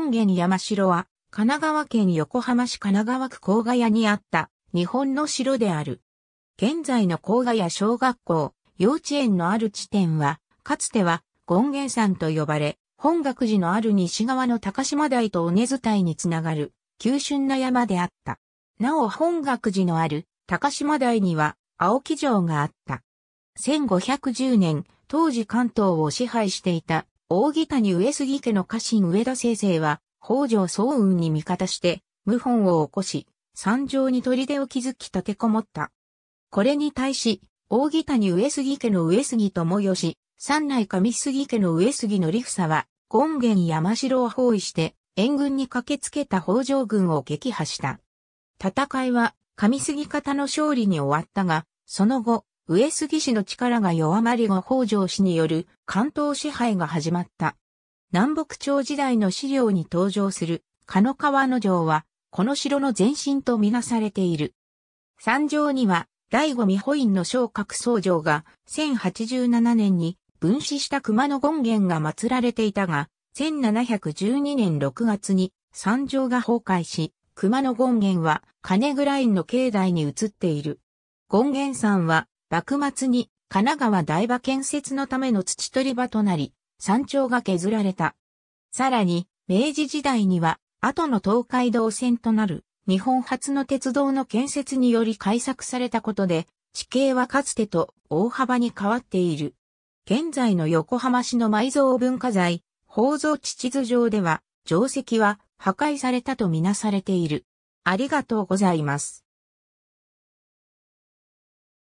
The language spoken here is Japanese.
権現山城は、神奈川県横浜市神奈川区甲賀屋にあった日本の城である。現在の甲賀屋小学校、幼稚園のある地点は、かつては権現山と呼ばれ、本学寺のある西側の高島台と尾根伝いにつながる、急峻な山であった。なお本学寺のある高島台には青木城があった。1510年、当時関東を支配していた大谷上杉家の家臣上田清生は、北条早雲に味方して、謀反を起こし、山上に砦を築き立てこもった。これに対し、大谷上杉家の上杉友義、三内上杉家の上杉の理房は、権現山城を包囲して、援軍に駆けつけた北条軍を撃破した。戦いは、上杉方の勝利に終わったが、その後、上杉氏の力が弱まり後北条氏による関東支配が始まった。南北朝時代の資料に登場する、狩野川の城は、この城の前身とみなされている。山上には、醍醐未。保院の昇格僧城が、1087年に分子した熊野権現が祀られていたが、1712年6月に山上が崩壊し、熊野権現は金蔵院の境内に移っている。権現山は幕末に神奈川台場建設のための土取り場となり、山頂が削られた。さらに、明治時代には、後の東海道線となる、日本初の鉄道の建設により改作されたことで、地形はかつてと大幅に変わっている。現在の横浜市の埋蔵文化財、宝蔵地図上では、定石は破壊されたとみなされている。ありがとうございます。